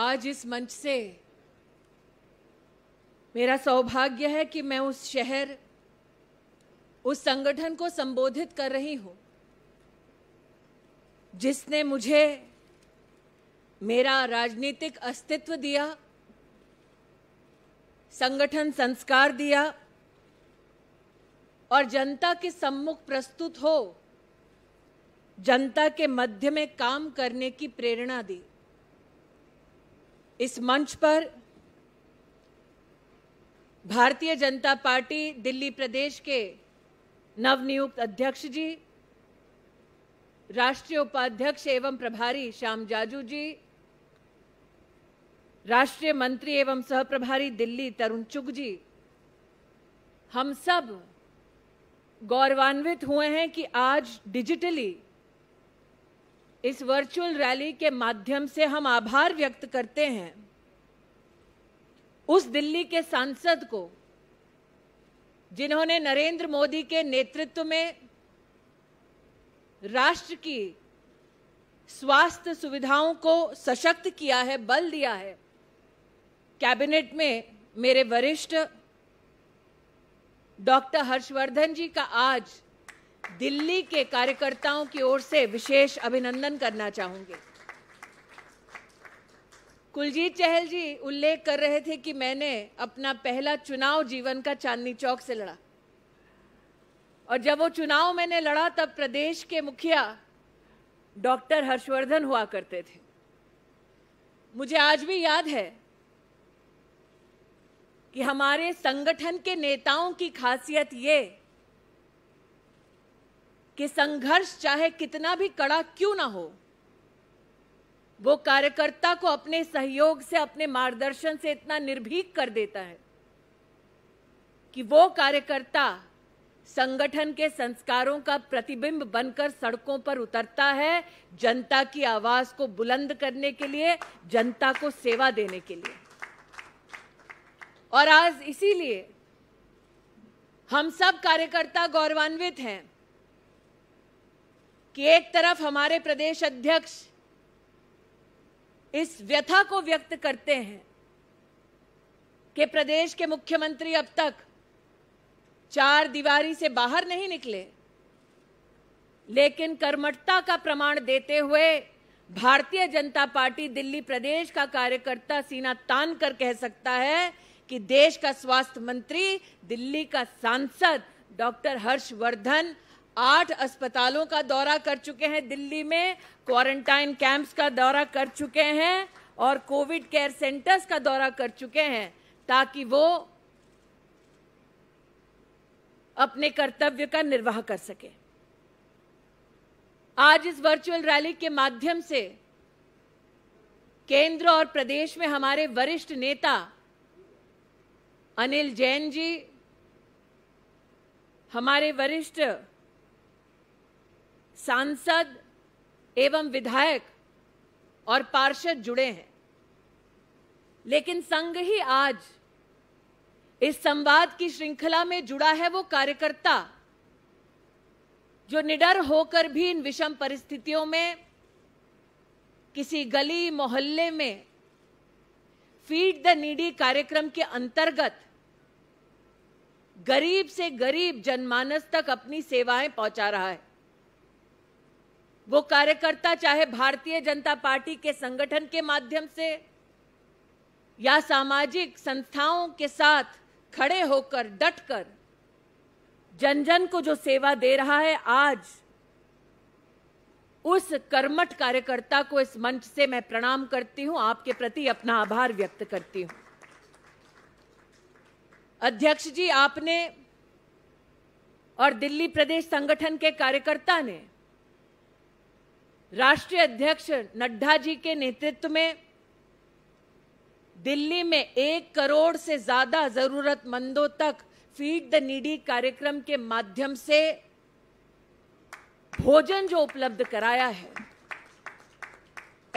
आज इस मंच से मेरा सौभाग्य है कि मैं उस शहर उस संगठन को संबोधित कर रही हूं जिसने मुझे मेरा राजनीतिक अस्तित्व दिया संगठन संस्कार दिया और जनता के सम्मुख प्रस्तुत हो जनता के मध्य में काम करने की प्रेरणा दी इस मंच पर भारतीय जनता पार्टी दिल्ली प्रदेश के नवनियुक्त अध्यक्ष जी राष्ट्रीय उपाध्यक्ष एवं प्रभारी श्याम जाजू जी राष्ट्रीय मंत्री एवं सहप्रभारी दिल्ली तरुण चुग जी हम सब गौरवान्वित हुए हैं कि आज डिजिटली इस वर्चुअल रैली के माध्यम से हम आभार व्यक्त करते हैं उस दिल्ली के सांसद को जिन्होंने नरेंद्र मोदी के नेतृत्व में राष्ट्र की स्वास्थ्य सुविधाओं को सशक्त किया है बल दिया है कैबिनेट में मेरे वरिष्ठ डॉक्टर हर्षवर्धन जी का आज दिल्ली के कार्यकर्ताओं की ओर से विशेष अभिनंदन करना चाहूंगी कुलजीत चहल जी उल्लेख कर रहे थे कि मैंने अपना पहला चुनाव जीवन का चांदनी चौक से लड़ा और जब वो चुनाव मैंने लड़ा तब प्रदेश के मुखिया डॉक्टर हर्षवर्धन हुआ करते थे मुझे आज भी याद है कि हमारे संगठन के नेताओं की खासियत ये कि संघर्ष चाहे कितना भी कड़ा क्यों ना हो वो कार्यकर्ता को अपने सहयोग से अपने मार्गदर्शन से इतना निर्भीक कर देता है कि वो कार्यकर्ता संगठन के संस्कारों का प्रतिबिंब बनकर सड़कों पर उतरता है जनता की आवाज को बुलंद करने के लिए जनता को सेवा देने के लिए और आज इसीलिए हम सब कार्यकर्ता गौरवान्वित हैं कि एक तरफ हमारे प्रदेश अध्यक्ष इस व्यथा को व्यक्त करते हैं कि प्रदेश के मुख्यमंत्री अब तक चार दीवारी से बाहर नहीं निकले लेकिन कर्मठता का प्रमाण देते हुए भारतीय जनता पार्टी दिल्ली प्रदेश का कार्यकर्ता सीना तान कर कह सकता है कि देश का स्वास्थ्य मंत्री दिल्ली का सांसद डॉक्टर हर्षवर्धन आठ अस्पतालों का दौरा कर चुके हैं दिल्ली में क्वारंटाइन कैंप्स का दौरा कर चुके हैं और कोविड केयर सेंटर्स का दौरा कर चुके हैं ताकि वो अपने कर्तव्य का निर्वाह कर सके आज इस वर्चुअल रैली के माध्यम से केंद्र और प्रदेश में हमारे वरिष्ठ नेता अनिल जैन जी हमारे वरिष्ठ सांसद एवं विधायक और पार्षद जुड़े हैं लेकिन संघ ही आज इस संवाद की श्रृंखला में जुड़ा है वो कार्यकर्ता जो निडर होकर भी इन विषम परिस्थितियों में किसी गली मोहल्ले में फीड द नीडी कार्यक्रम के अंतर्गत गरीब से गरीब जनमानस तक अपनी सेवाएं पहुंचा रहा है वो कार्यकर्ता चाहे भारतीय जनता पार्टी के संगठन के माध्यम से या सामाजिक संस्थाओं के साथ खड़े होकर डटकर जन जन को जो सेवा दे रहा है आज उस कर्मठ कार्यकर्ता को इस मंच से मैं प्रणाम करती हूं आपके प्रति अपना आभार व्यक्त करती हूं अध्यक्ष जी आपने और दिल्ली प्रदेश संगठन के कार्यकर्ता ने राष्ट्रीय अध्यक्ष नड्डा जी के नेतृत्व में दिल्ली में एक करोड़ से ज़्यादा ज़रूरतमंदों तक फीड द नीडी कार्यक्रम के माध्यम से भोजन जो उपलब्ध कराया है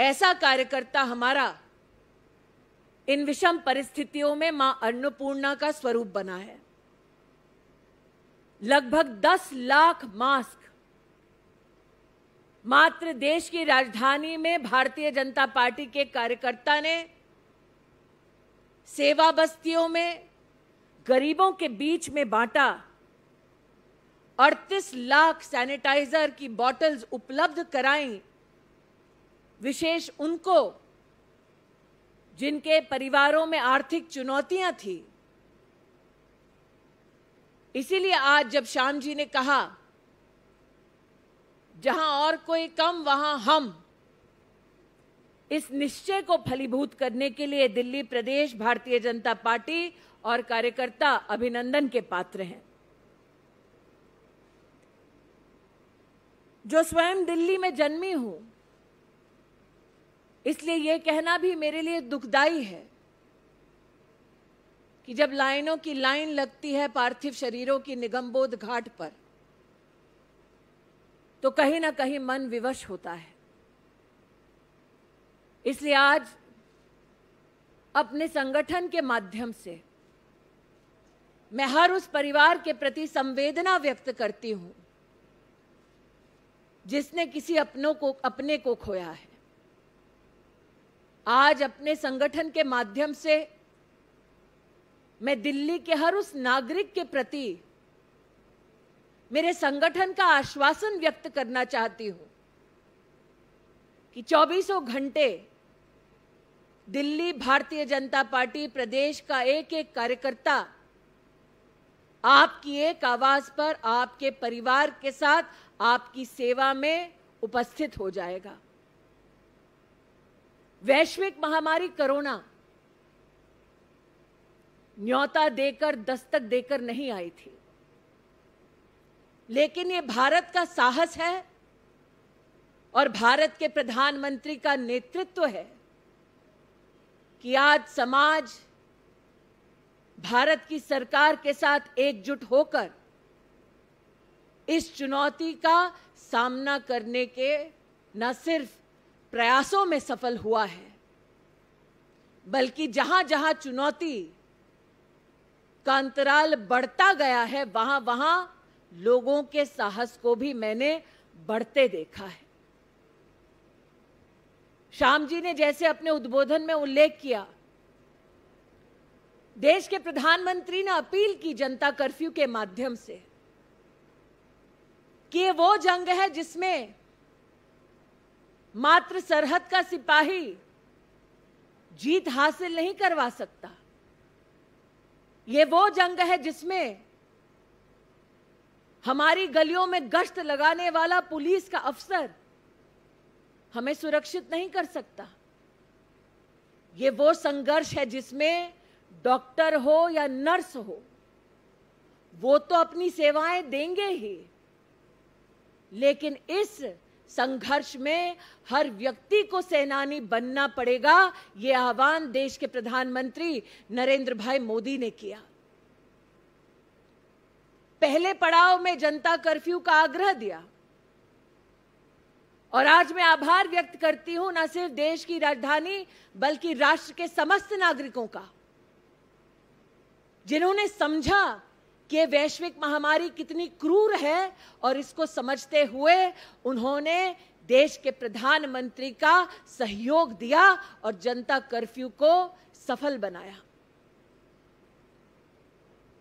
ऐसा कार्यकर्ता हमारा इन विषम परिस्थितियों में मां अन्नपूर्णा का स्वरूप बना है लगभग 10 लाख मास्क मात्र देश की राजधानी में भारतीय जनता पार्टी के कार्यकर्ता ने सेवा बस्तियों में गरीबों के बीच में बांटा 38 लाख सैनिटाइजर की बॉटल्स उपलब्ध कराई विशेष उनको जिनके परिवारों में आर्थिक चुनौतियां थी इसीलिए आज जब श्याम जी ने कहा जहां और कोई कम वहां हम इस निश्चय को फलीभूत करने के लिए दिल्ली प्रदेश भारतीय जनता पार्टी और कार्यकर्ता अभिनंदन के पात्र हैं जो स्वयं दिल्ली में जन्मी हूं इसलिए यह कहना भी मेरे लिए दुखदाई है कि जब लाइनों की लाइन लगती है पार्थिव शरीरों की निगमबोध घाट पर तो कहीं ना कहीं मन विवश होता है इसलिए आज अपने संगठन के माध्यम से मैं हर उस परिवार के प्रति संवेदना व्यक्त करती हूं जिसने किसी अपनों को अपने को खोया है आज अपने संगठन के माध्यम से मैं दिल्ली के हर उस नागरिक के प्रति मेरे संगठन का आश्वासन व्यक्त करना चाहती हूं कि चौबीसों घंटे दिल्ली भारतीय जनता पार्टी प्रदेश का एक एक कार्यकर्ता आपकी एक आवाज पर आपके परिवार के साथ आपकी सेवा में उपस्थित हो जाएगा वैश्विक महामारी कोरोना न्योता देकर दस्तक देकर नहीं आई थी लेकिन ये भारत का साहस है और भारत के प्रधानमंत्री का नेतृत्व है कि आज समाज भारत की सरकार के साथ एकजुट होकर इस चुनौती का सामना करने के न सिर्फ प्रयासों में सफल हुआ है बल्कि जहां जहां चुनौती का अंतराल बढ़ता गया है वहां वहां लोगों के साहस को भी मैंने बढ़ते देखा है श्याम जी ने जैसे अपने उद्बोधन में उल्लेख किया देश के प्रधानमंत्री ने अपील की जनता कर्फ्यू के माध्यम से कि ये वो जंग है जिसमें मात्र सरहद का सिपाही जीत हासिल नहीं करवा सकता ये वो जंग है जिसमें हमारी गलियों में गश्त लगाने वाला पुलिस का अफसर हमें सुरक्षित नहीं कर सकता ये वो संघर्ष है जिसमें डॉक्टर हो या नर्स हो वो तो अपनी सेवाएं देंगे ही लेकिन इस संघर्ष में हर व्यक्ति को सेनानी बनना पड़ेगा ये आह्वान देश के प्रधानमंत्री नरेंद्र भाई मोदी ने किया पहले पड़ाव में जनता कर्फ्यू का आग्रह दिया और आज मैं आभार व्यक्त करती हूं न सिर्फ देश की राजधानी बल्कि राष्ट्र के समस्त नागरिकों का जिन्होंने समझा कि वैश्विक महामारी कितनी क्रूर है और इसको समझते हुए उन्होंने देश के प्रधानमंत्री का सहयोग दिया और जनता कर्फ्यू को सफल बनाया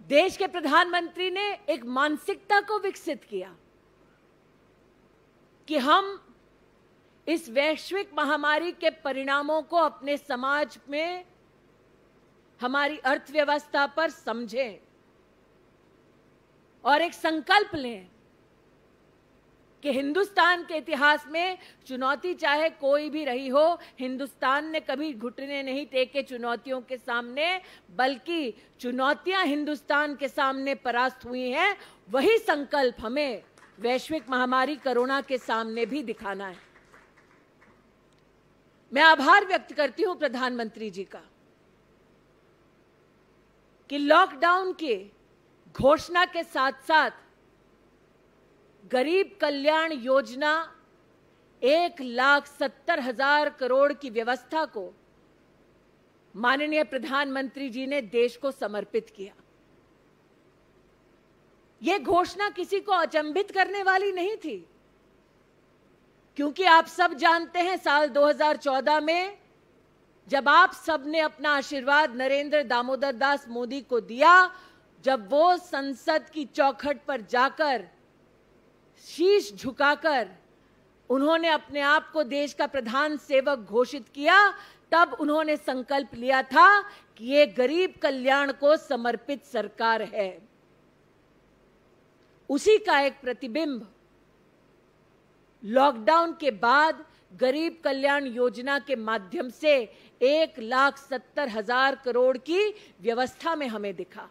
देश के प्रधानमंत्री ने एक मानसिकता को विकसित किया कि हम इस वैश्विक महामारी के परिणामों को अपने समाज में हमारी अर्थव्यवस्था पर समझें और एक संकल्प लें कि हिंदुस्तान के इतिहास में चुनौती चाहे कोई भी रही हो हिंदुस्तान ने कभी घुटने नहीं टेके चुनौतियों के सामने बल्कि चुनौतियां हिंदुस्तान के सामने परास्त हुई हैं वही संकल्प हमें वैश्विक महामारी कोरोना के सामने भी दिखाना है मैं आभार व्यक्त करती हूं प्रधानमंत्री जी का कि लॉकडाउन के घोषणा के साथ साथ गरीब कल्याण योजना एक लाख सत्तर हजार करोड़ की व्यवस्था को माननीय प्रधानमंत्री जी ने देश को समर्पित किया यह घोषणा किसी को अचंभित करने वाली नहीं थी क्योंकि आप सब जानते हैं साल 2014 में जब आप सबने अपना आशीर्वाद नरेंद्र दामोदर दास मोदी को दिया जब वो संसद की चौखट पर जाकर शीश झुकाकर उन्होंने अपने आप को देश का प्रधान सेवक घोषित किया तब उन्होंने संकल्प लिया था कि ये गरीब कल्याण को समर्पित सरकार है उसी का एक प्रतिबिंब लॉकडाउन के बाद गरीब कल्याण योजना के माध्यम से एक लाख सत्तर हजार करोड़ की व्यवस्था में हमें दिखा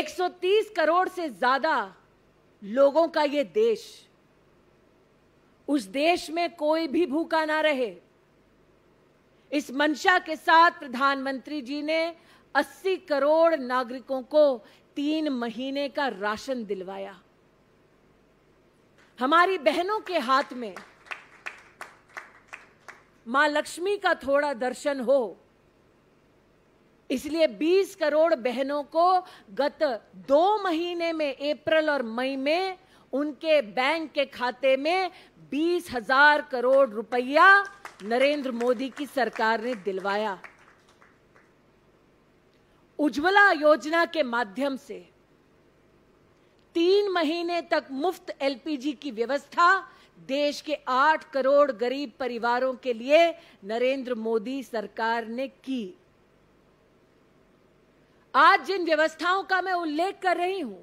130 करोड़ से ज्यादा लोगों का ये देश उस देश में कोई भी भूखा ना रहे इस मंशा के साथ प्रधानमंत्री जी ने 80 करोड़ नागरिकों को तीन महीने का राशन दिलवाया हमारी बहनों के हाथ में मां लक्ष्मी का थोड़ा दर्शन हो इसलिए 20 करोड़ बहनों को गत दो महीने में अप्रैल और मई में उनके बैंक के खाते में बीस हजार करोड़ रुपया नरेंद्र मोदी की सरकार ने दिलवाया उज्ज्वला योजना के माध्यम से तीन महीने तक मुफ्त एलपीजी की व्यवस्था देश के आठ करोड़ गरीब परिवारों के लिए नरेंद्र मोदी सरकार ने की आज जिन व्यवस्थाओं का मैं उल्लेख कर रही हूं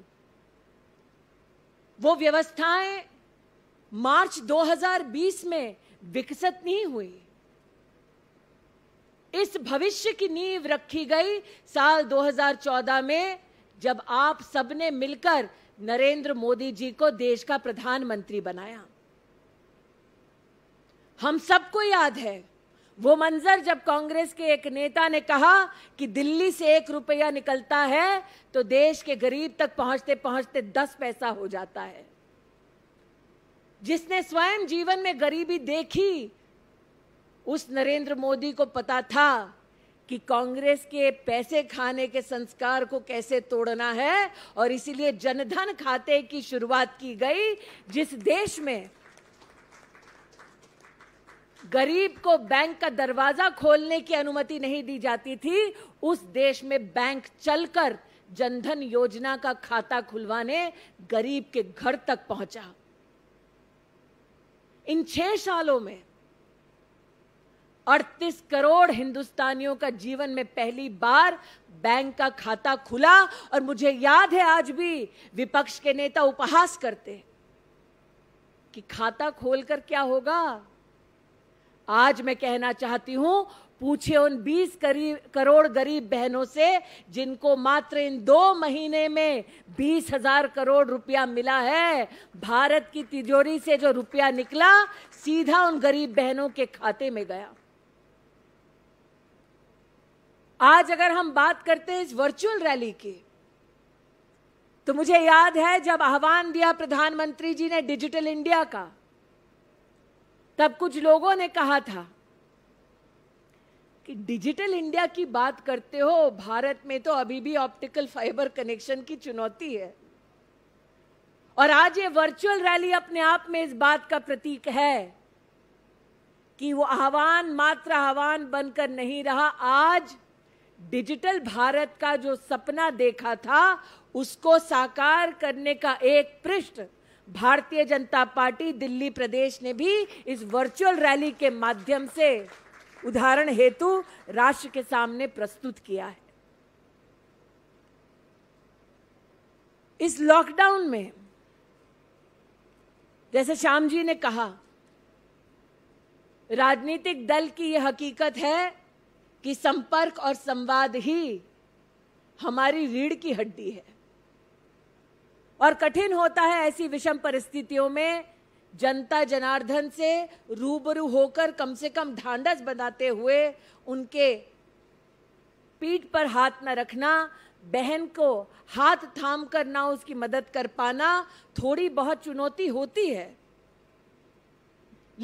वो व्यवस्थाएं मार्च 2020 में विकसित नहीं हुई इस भविष्य की नींव रखी गई साल 2014 में जब आप सबने मिलकर नरेंद्र मोदी जी को देश का प्रधानमंत्री बनाया हम सबको याद है वो मंजर जब कांग्रेस के एक नेता ने कहा कि दिल्ली से एक रुपया निकलता है तो देश के गरीब तक पहुंचते पहुंचते दस पैसा हो जाता है जिसने स्वयं जीवन में गरीबी देखी उस नरेंद्र मोदी को पता था कि कांग्रेस के पैसे खाने के संस्कार को कैसे तोड़ना है और इसीलिए जनधन खाते की शुरुआत की गई जिस देश में गरीब को बैंक का दरवाजा खोलने की अनुमति नहीं दी जाती थी उस देश में बैंक चलकर जनधन योजना का खाता खुलवाने गरीब के घर तक पहुंचा इन छह सालों में 38 करोड़ हिंदुस्तानियों का जीवन में पहली बार बैंक का खाता खुला और मुझे याद है आज भी विपक्ष के नेता उपहास करते कि खाता खोलकर क्या होगा आज मैं कहना चाहती हूं पूछे उन 20 करोड़ गरीब बहनों से जिनको मात्र इन दो महीने में बीस हजार करोड़ रुपया मिला है भारत की तिजोरी से जो रुपया निकला सीधा उन गरीब बहनों के खाते में गया आज अगर हम बात करते हैं इस वर्चुअल रैली की तो मुझे याद है जब आह्वान दिया प्रधानमंत्री जी ने डिजिटल इंडिया का तब कुछ लोगों ने कहा था कि डिजिटल इंडिया की बात करते हो भारत में तो अभी भी ऑप्टिकल फाइबर कनेक्शन की चुनौती है और आज ये वर्चुअल रैली अपने आप में इस बात का प्रतीक है कि वो आह्वान मात्र आह्वान बनकर नहीं रहा आज डिजिटल भारत का जो सपना देखा था उसको साकार करने का एक पृष्ठ भारतीय जनता पार्टी दिल्ली प्रदेश ने भी इस वर्चुअल रैली के माध्यम से उदाहरण हेतु राष्ट्र के सामने प्रस्तुत किया है इस लॉकडाउन में जैसे श्याम जी ने कहा राजनीतिक दल की यह हकीकत है कि संपर्क और संवाद ही हमारी रीढ़ की हड्डी है और कठिन होता है ऐसी विषम परिस्थितियों में जनता जनार्दन से रूबरू होकर कम से कम ढांढस बनाते हुए उनके पीठ पर हाथ न रखना बहन को हाथ थाम कर ना उसकी मदद कर पाना थोड़ी बहुत चुनौती होती है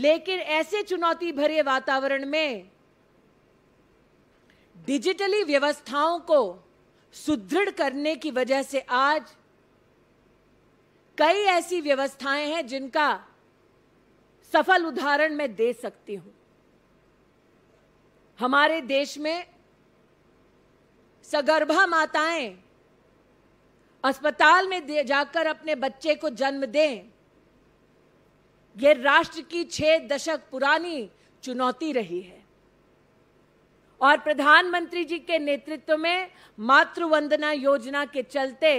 लेकिन ऐसे चुनौती भरे वातावरण में डिजिटली व्यवस्थाओं को सुदृढ़ करने की वजह से आज कई ऐसी व्यवस्थाएं हैं जिनका सफल उदाहरण मैं दे सकती हूं हमारे देश में सगर्भा माताएं अस्पताल में जाकर अपने बच्चे को जन्म दें यह राष्ट्र की छह दशक पुरानी चुनौती रही है और प्रधानमंत्री जी के नेतृत्व में मातृवंदना योजना के चलते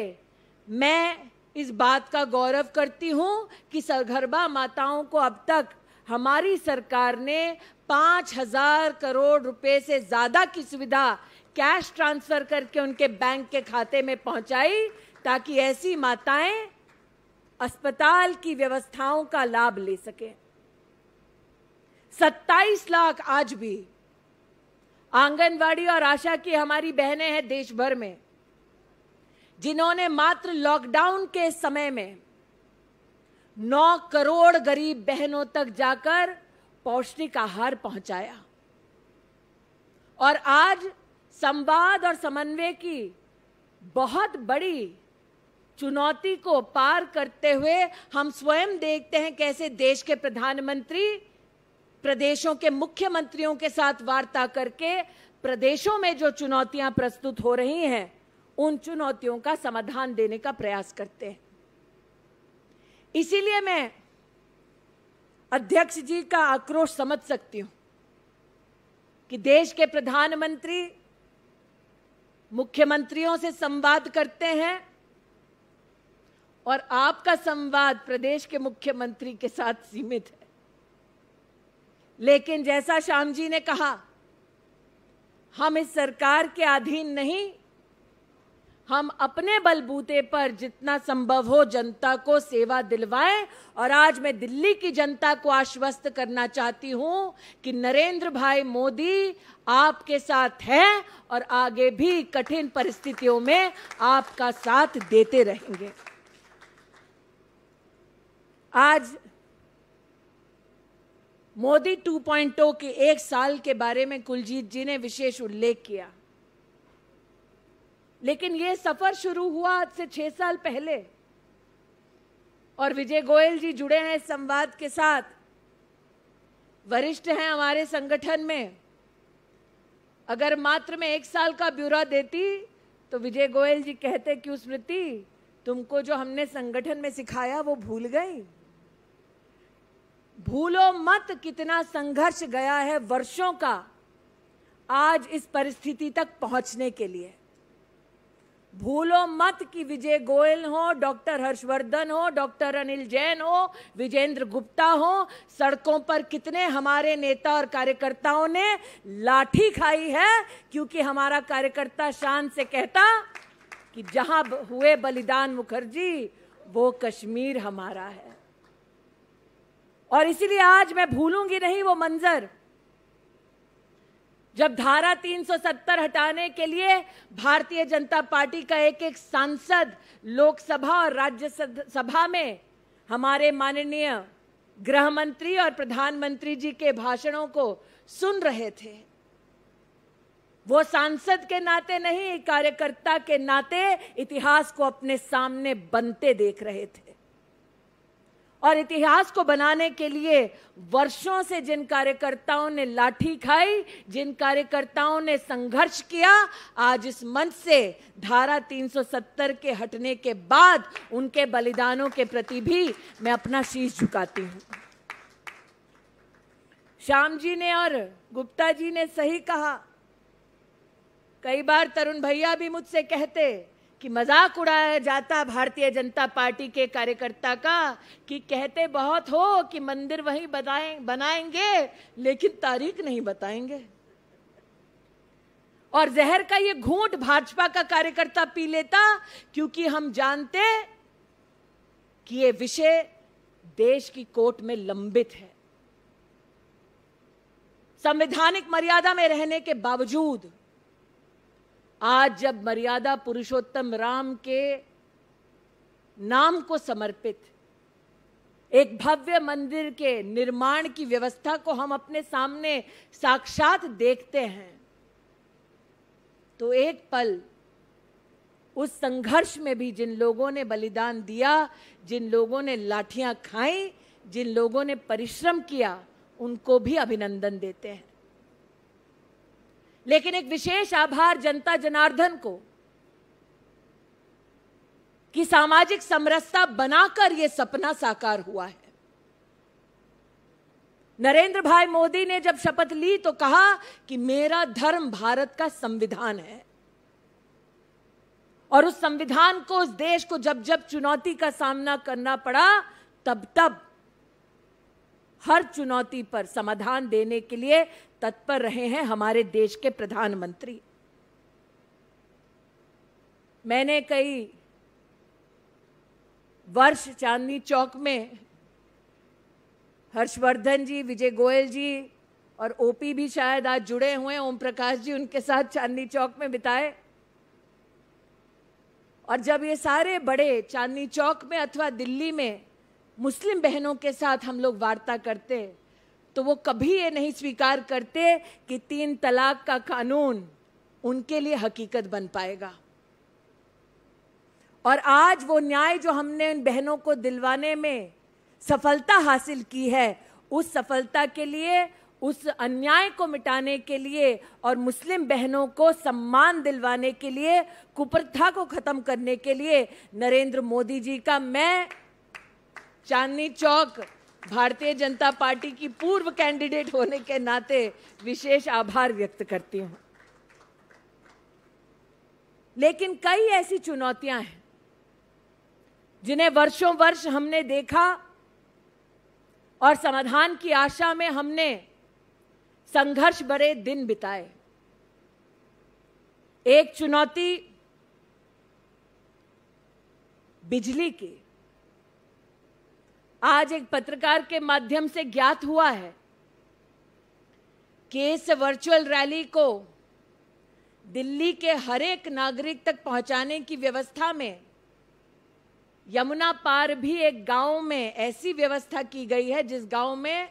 मैं इस बात का गौरव करती हूँ कि सगर्भा माताओं को अब तक हमारी सरकार ने पाँच हजार करोड़ रुपए से ज़्यादा की सुविधा कैश ट्रांसफ़र करके उनके बैंक के खाते में पहुंचाई ताकि ऐसी माताएं अस्पताल की व्यवस्थाओं का लाभ ले सकें सत्ताईस लाख आज भी आंगनवाड़ी और आशा की हमारी बहनें हैं देश भर में जिन्होंने मात्र लॉकडाउन के समय में नौ करोड़ गरीब बहनों तक जाकर पौष्टिक आहार पहुंचाया और आज संवाद और समन्वय की बहुत बड़ी चुनौती को पार करते हुए हम स्वयं देखते हैं कैसे देश के प्रधानमंत्री प्रदेशों के मुख्यमंत्रियों के साथ वार्ता करके प्रदेशों में जो चुनौतियां प्रस्तुत हो रही हैं उन चुनौतियों का समाधान देने का प्रयास करते हैं इसीलिए मैं अध्यक्ष जी का आक्रोश समझ सकती हूं कि देश के प्रधानमंत्री मुख्यमंत्रियों से संवाद करते हैं और आपका संवाद प्रदेश के मुख्यमंत्री के साथ सीमित है लेकिन जैसा श्याम जी ने कहा हम इस सरकार के अधीन नहीं हम अपने बलबूते पर जितना संभव हो जनता को सेवा दिलवाएं और आज मैं दिल्ली की जनता को आश्वस्त करना चाहती हूं कि नरेंद्र भाई मोदी आपके साथ हैं और आगे भी कठिन परिस्थितियों में आपका साथ देते रहेंगे आज मोदी 2.0 के एक साल के बारे में कुलजीत जी ने विशेष उल्लेख किया लेकिन ये सफर शुरू हुआ आज से छह साल पहले और विजय गोयल जी जुड़े हैं इस संवाद के साथ वरिष्ठ हैं हमारे संगठन में अगर मात्र में एक साल का ब्यूरा देती तो विजय गोयल जी कहते क्यों स्मृति तुमको जो हमने संगठन में सिखाया वो भूल गई भूलो मत कितना संघर्ष गया है वर्षों का आज इस परिस्थिति तक पहुंचने के लिए भूलो मत कि विजय गोयल हो डॉक्टर हर्षवर्धन हो डॉक्टर अनिल जैन हो विजेंद्र गुप्ता हो सड़कों पर कितने हमारे नेता और कार्यकर्ताओं ने लाठी खाई है क्योंकि हमारा कार्यकर्ता शान से कहता कि जहां हुए बलिदान मुखर्जी वो कश्मीर हमारा है और इसीलिए आज मैं भूलूंगी नहीं वो मंजर जब धारा 370 हटाने के लिए भारतीय जनता पार्टी का एक एक सांसद लोकसभा और राज्य सभा में हमारे माननीय गृह मंत्री और प्रधानमंत्री जी के भाषणों को सुन रहे थे वो सांसद के नाते नहीं कार्यकर्ता के नाते इतिहास को अपने सामने बनते देख रहे थे और इतिहास को बनाने के लिए वर्षों से जिन कार्यकर्ताओं ने लाठी खाई जिन कार्यकर्ताओं ने संघर्ष किया आज इस मंच से धारा 370 के हटने के बाद उनके बलिदानों के प्रति भी मैं अपना शीश झुकाती हूँ श्याम जी ने और गुप्ता जी ने सही कहा कई बार तरुण भैया भी मुझसे कहते कि मजाक उड़ाया जाता भारतीय जनता पार्टी के कार्यकर्ता का कि कहते बहुत हो कि मंदिर वही बनाएंगे लेकिन तारीख नहीं बताएंगे और जहर का ये घूंट भाजपा का कार्यकर्ता पी लेता क्योंकि हम जानते कि ये विषय देश की कोर्ट में लंबित है संवैधानिक मर्यादा में रहने के बावजूद आज जब मर्यादा पुरुषोत्तम राम के नाम को समर्पित एक भव्य मंदिर के निर्माण की व्यवस्था को हम अपने सामने साक्षात देखते हैं तो एक पल उस संघर्ष में भी जिन लोगों ने बलिदान दिया जिन लोगों ने लाठियां खाई जिन लोगों ने परिश्रम किया उनको भी अभिनंदन देते हैं लेकिन एक विशेष आभार जनता जनार्दन को कि सामाजिक समरसता बनाकर यह सपना साकार हुआ है नरेंद्र भाई मोदी ने जब शपथ ली तो कहा कि मेरा धर्म भारत का संविधान है और उस संविधान को उस देश को जब जब चुनौती का सामना करना पड़ा तब तब हर चुनौती पर समाधान देने के लिए तत्पर रहे हैं हमारे देश के प्रधानमंत्री मैंने कई वर्ष चांदनी चौक में हर्षवर्धन जी विजय गोयल जी और ओपी भी शायद आज जुड़े हुए ओम प्रकाश जी उनके साथ चांदनी चौक में बिताए और जब ये सारे बड़े चांदनी चौक में अथवा दिल्ली में मुस्लिम बहनों के साथ हम लोग वार्ता करते तो वो कभी ये नहीं स्वीकार करते कि तीन तलाक का कानून उनके लिए हकीकत बन पाएगा और आज वो न्याय जो हमने इन बहनों को दिलवाने में सफलता हासिल की है उस सफलता के लिए उस अन्याय को मिटाने के लिए और मुस्लिम बहनों को सम्मान दिलवाने के लिए कुप्रथा को ख़त्म करने के लिए नरेंद्र मोदी जी का मैं चांदनी चौक भारतीय जनता पार्टी की पूर्व कैंडिडेट होने के नाते विशेष आभार व्यक्त करती हूं लेकिन कई ऐसी चुनौतियां हैं जिन्हें वर्षों वर्ष हमने देखा और समाधान की आशा में हमने संघर्ष भरे दिन बिताए एक चुनौती बिजली की आज एक पत्रकार के माध्यम से ज्ञात हुआ है कि इस वर्चुअल रैली को दिल्ली के हर एक नागरिक तक पहुंचाने की व्यवस्था में यमुना पार भी एक गांव में ऐसी व्यवस्था की गई है जिस गांव में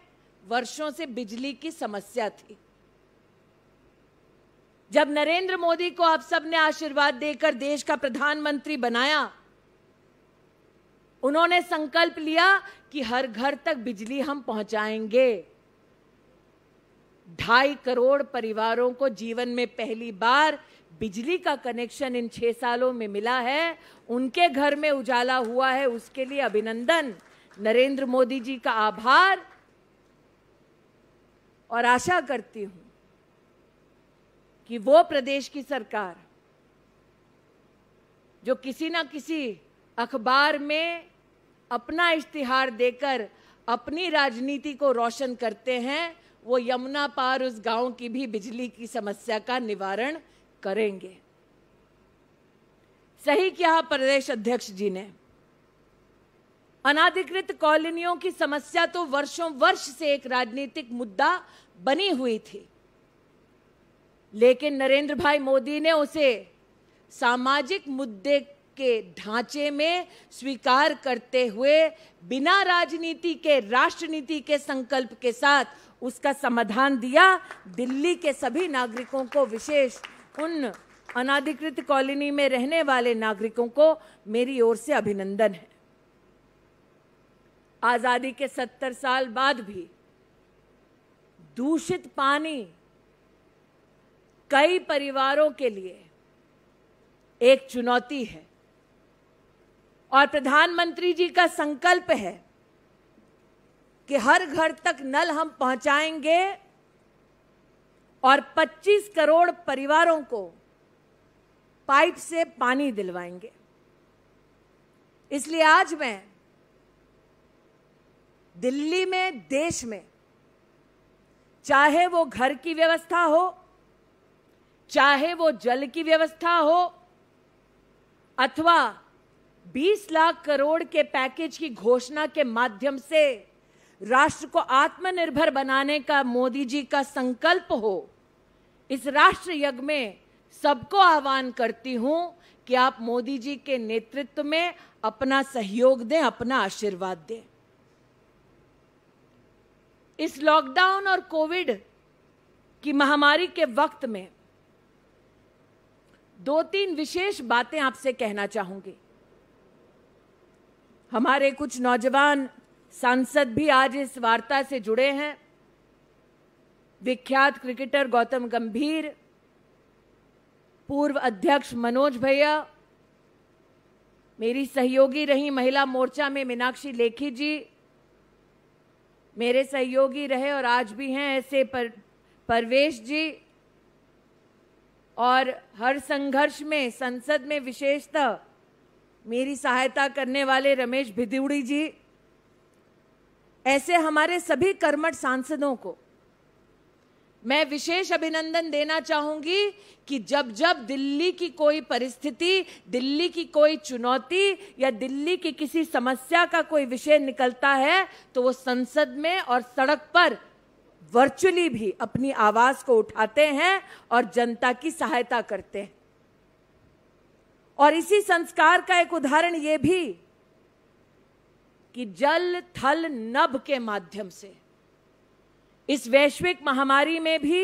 वर्षों से बिजली की समस्या थी जब नरेंद्र मोदी को आप सबने आशीर्वाद देकर देश का प्रधानमंत्री बनाया उन्होंने संकल्प लिया कि हर घर तक बिजली हम पहुंचाएंगे ढाई करोड़ परिवारों को जीवन में पहली बार बिजली का कनेक्शन इन छह सालों में मिला है उनके घर में उजाला हुआ है उसके लिए अभिनंदन नरेंद्र मोदी जी का आभार और आशा करती हूं कि वो प्रदेश की सरकार जो किसी ना किसी अखबार में अपना इश्तिहार देकर अपनी राजनीति को रोशन करते हैं वो यमुना पार उस गांव की भी बिजली की समस्या का निवारण करेंगे सही क्या प्रदेश अध्यक्ष जी ने अनाधिकृत कॉलोनियों की समस्या तो वर्षों वर्ष से एक राजनीतिक मुद्दा बनी हुई थी लेकिन नरेंद्र भाई मोदी ने उसे सामाजिक मुद्दे के ढांचे में स्वीकार करते हुए बिना राजनीति के राष्ट्र नीति के संकल्प के साथ उसका समाधान दिया दिल्ली के सभी नागरिकों को विशेष उन अनाधिकृत कॉलोनी में रहने वाले नागरिकों को मेरी ओर से अभिनंदन है आज़ादी के सत्तर साल बाद भी दूषित पानी कई परिवारों के लिए एक चुनौती है और प्रधानमंत्री जी का संकल्प है कि हर घर तक नल हम पहुंचाएंगे और 25 करोड़ परिवारों को पाइप से पानी दिलवाएंगे इसलिए आज मैं दिल्ली में देश में चाहे वो घर की व्यवस्था हो चाहे वो जल की व्यवस्था हो अथवा 20 लाख करोड़ के पैकेज की घोषणा के माध्यम से राष्ट्र को आत्मनिर्भर बनाने का मोदी जी का संकल्प हो इस राष्ट्र यज्ञ में सबको आह्वान करती हूं कि आप मोदी जी के नेतृत्व में अपना सहयोग दें अपना आशीर्वाद दें इस लॉकडाउन और कोविड की महामारी के वक्त में दो तीन विशेष बातें आपसे कहना चाहूंगी हमारे कुछ नौजवान सांसद भी आज इस वार्ता से जुड़े हैं विख्यात क्रिकेटर गौतम गंभीर पूर्व अध्यक्ष मनोज भैया मेरी सहयोगी रही महिला मोर्चा में मीनाक्षी लेखी जी मेरे सहयोगी रहे और आज भी हैं ऐसे पर, परवेश जी और हर संघर्ष में संसद में विशेषतः मेरी सहायता करने वाले रमेश भिदुड़ी जी ऐसे हमारे सभी कर्मठ सांसदों को मैं विशेष अभिनंदन देना चाहूंगी कि जब जब दिल्ली की कोई परिस्थिति दिल्ली की कोई चुनौती या दिल्ली की किसी समस्या का कोई विषय निकलता है तो वो संसद में और सड़क पर वर्चुअली भी अपनी आवाज को उठाते हैं और जनता की सहायता करते हैं और इसी संस्कार का एक उदाहरण यह भी कि जल थल नभ के माध्यम से इस वैश्विक महामारी में भी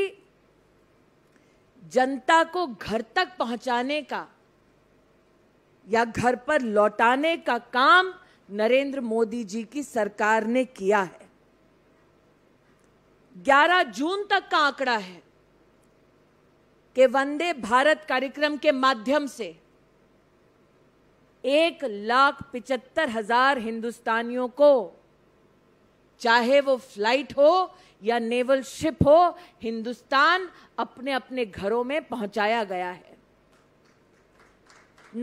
जनता को घर तक पहुंचाने का या घर पर लौटाने का काम नरेंद्र मोदी जी की सरकार ने किया है 11 जून तक का आंकड़ा है कि वंदे भारत कार्यक्रम के माध्यम से एक लाख पिचहत्तर हजार हिंदुस्तानियों को चाहे वो फ्लाइट हो या नेवल शिप हो हिंदुस्तान अपने अपने घरों में पहुंचाया गया है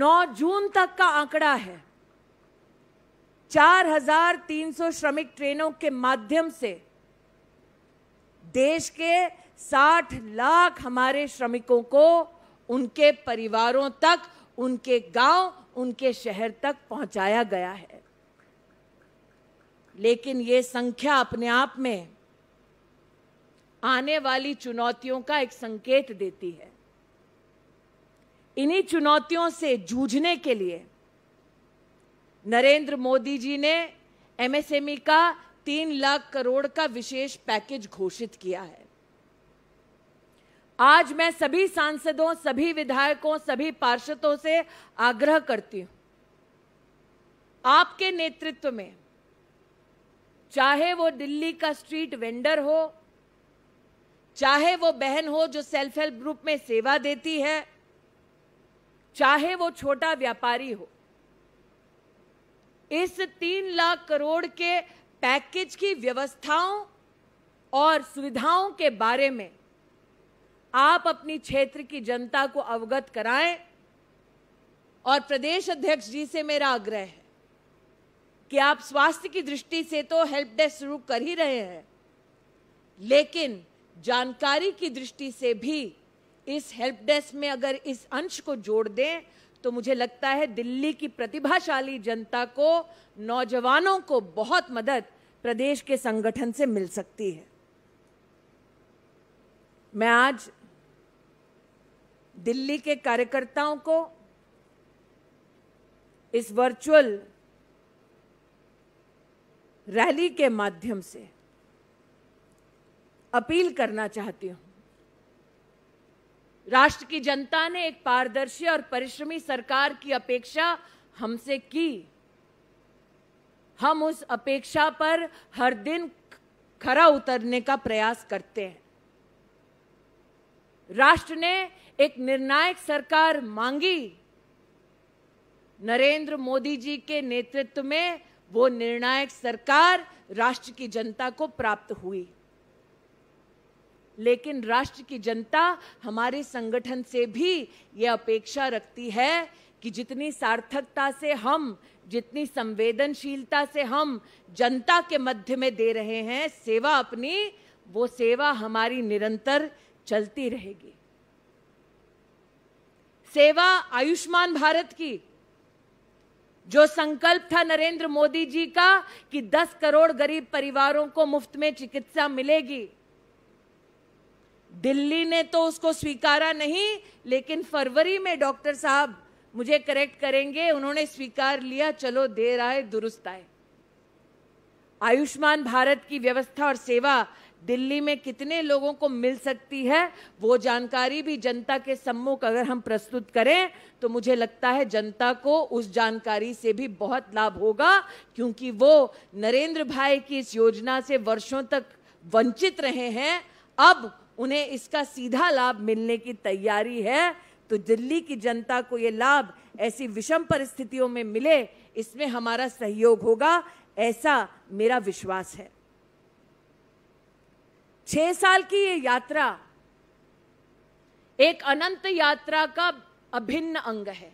9 जून तक का आंकड़ा है 4,300 श्रमिक ट्रेनों के माध्यम से देश के 60 लाख हमारे श्रमिकों को उनके परिवारों तक उनके गांव उनके शहर तक पहुंचाया गया है लेकिन ये संख्या अपने आप में आने वाली चुनौतियों का एक संकेत देती है इन्हीं चुनौतियों से जूझने के लिए नरेंद्र मोदी जी ने एमएसएमई का तीन लाख करोड़ का विशेष पैकेज घोषित किया है आज मैं सभी सांसदों सभी विधायकों सभी पार्षदों से आग्रह करती हूं आपके नेतृत्व में चाहे वो दिल्ली का स्ट्रीट वेंडर हो चाहे वो बहन हो जो सेल्फ हेल्प ग्रुप में सेवा देती है चाहे वो छोटा व्यापारी हो इस तीन लाख करोड़ के पैकेज की व्यवस्थाओं और सुविधाओं के बारे में आप अपनी क्षेत्र की जनता को अवगत कराएं और प्रदेश अध्यक्ष जी से मेरा आग्रह है कि आप स्वास्थ्य की दृष्टि से तो हेल्प डेस्क शुरू कर ही रहे हैं लेकिन जानकारी की दृष्टि से भी इस हेल्प डेस्क में अगर इस अंश को जोड़ दें तो मुझे लगता है दिल्ली की प्रतिभाशाली जनता को नौजवानों को बहुत मदद प्रदेश के संगठन से मिल सकती है मैं आज दिल्ली के कार्यकर्ताओं को इस वर्चुअल रैली के माध्यम से अपील करना चाहती हूं राष्ट्र की जनता ने एक पारदर्शी और परिश्रमी सरकार की अपेक्षा हमसे की हम उस अपेक्षा पर हर दिन खरा उतरने का प्रयास करते हैं राष्ट्र ने एक निर्णायक सरकार मांगी नरेंद्र मोदी जी के नेतृत्व में वो निर्णायक सरकार राष्ट्र की जनता को प्राप्त हुई लेकिन राष्ट्र की जनता हमारे संगठन से भी यह अपेक्षा रखती है कि जितनी सार्थकता से हम जितनी संवेदनशीलता से हम जनता के मध्य में दे रहे हैं सेवा अपनी वो सेवा हमारी निरंतर चलती रहेगी सेवा आयुष्मान भारत की जो संकल्प था नरेंद्र मोदी जी का कि 10 करोड़ गरीब परिवारों को मुफ्त में चिकित्सा मिलेगी दिल्ली ने तो उसको स्वीकारा नहीं लेकिन फरवरी में डॉक्टर साहब मुझे करेक्ट करेंगे उन्होंने स्वीकार लिया चलो देर आए दुरुस्त आए आयुष्मान भारत की व्यवस्था और सेवा दिल्ली में कितने लोगों को मिल सकती है वो जानकारी भी जनता के सम्मुख अगर हम प्रस्तुत करें तो मुझे लगता है जनता को उस जानकारी से भी बहुत लाभ होगा क्योंकि वो नरेंद्र भाई की इस योजना से वर्षों तक वंचित रहे हैं अब उन्हें इसका सीधा लाभ मिलने की तैयारी है तो दिल्ली की जनता को ये लाभ ऐसी विषम परिस्थितियों में मिले इसमें हमारा सहयोग होगा ऐसा मेरा विश्वास है छह साल की ये यात्रा एक अनंत यात्रा का अभिन्न अंग है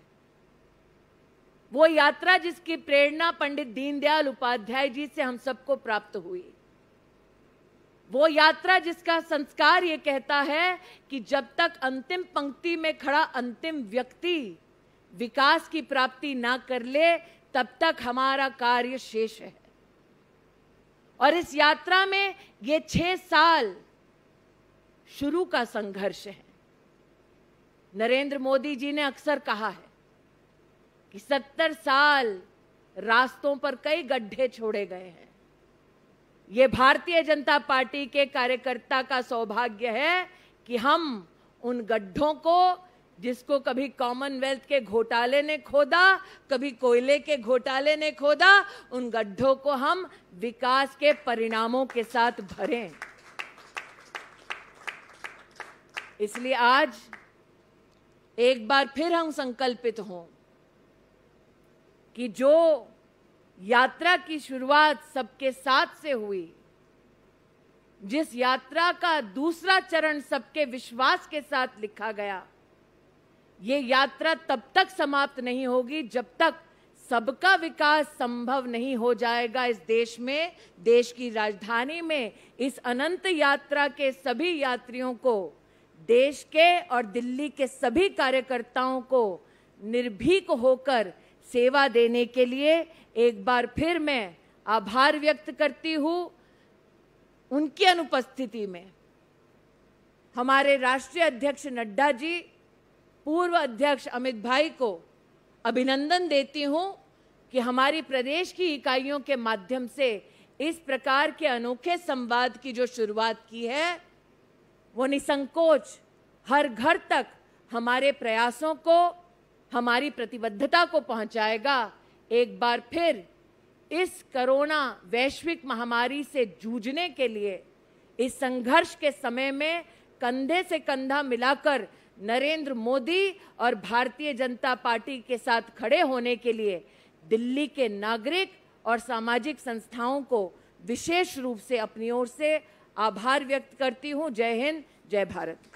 वो यात्रा जिसकी प्रेरणा पंडित दीनदयाल उपाध्याय जी से हम सबको प्राप्त हुई वो यात्रा जिसका संस्कार ये कहता है कि जब तक अंतिम पंक्ति में खड़ा अंतिम व्यक्ति विकास की प्राप्ति ना कर ले तब तक हमारा कार्य शेष है और इस यात्रा में ये छह साल शुरू का संघर्ष है नरेंद्र मोदी जी ने अक्सर कहा है कि सत्तर साल रास्तों पर कई गड्ढे छोड़े गए हैं ये भारतीय जनता पार्टी के कार्यकर्ता का सौभाग्य है कि हम उन गड्ढों को जिसको कभी कॉमनवेल्थ के घोटाले ने खोदा कभी कोयले के घोटाले ने खोदा उन गड्ढों को हम विकास के परिणामों के साथ भरें इसलिए आज एक बार फिर हम संकल्पित हों कि जो यात्रा की शुरुआत सबके साथ से हुई जिस यात्रा का दूसरा चरण सबके विश्वास के साथ लिखा गया ये यात्रा तब तक समाप्त नहीं होगी जब तक सबका विकास संभव नहीं हो जाएगा इस देश में देश की राजधानी में इस अनंत यात्रा के सभी यात्रियों को देश के और दिल्ली के सभी कार्यकर्ताओं को निर्भीक होकर सेवा देने के लिए एक बार फिर मैं आभार व्यक्त करती हूँ उनकी अनुपस्थिति में हमारे राष्ट्रीय अध्यक्ष नड्डा जी पूर्व अध्यक्ष अमित भाई को अभिनंदन देती हूं कि हमारी प्रदेश की इकाइयों के माध्यम से इस प्रकार के अनोखे संवाद की जो शुरुआत की है वो निसंकोच हर घर तक हमारे प्रयासों को हमारी प्रतिबद्धता को पहुंचाएगा एक बार फिर इस कोरोना वैश्विक महामारी से जूझने के लिए इस संघर्ष के समय में कंधे से कंधा मिलाकर नरेंद्र मोदी और भारतीय जनता पार्टी के साथ खड़े होने के लिए दिल्ली के नागरिक और सामाजिक संस्थाओं को विशेष रूप से अपनी ओर से आभार व्यक्त करती हूं जय हिंद जय भारत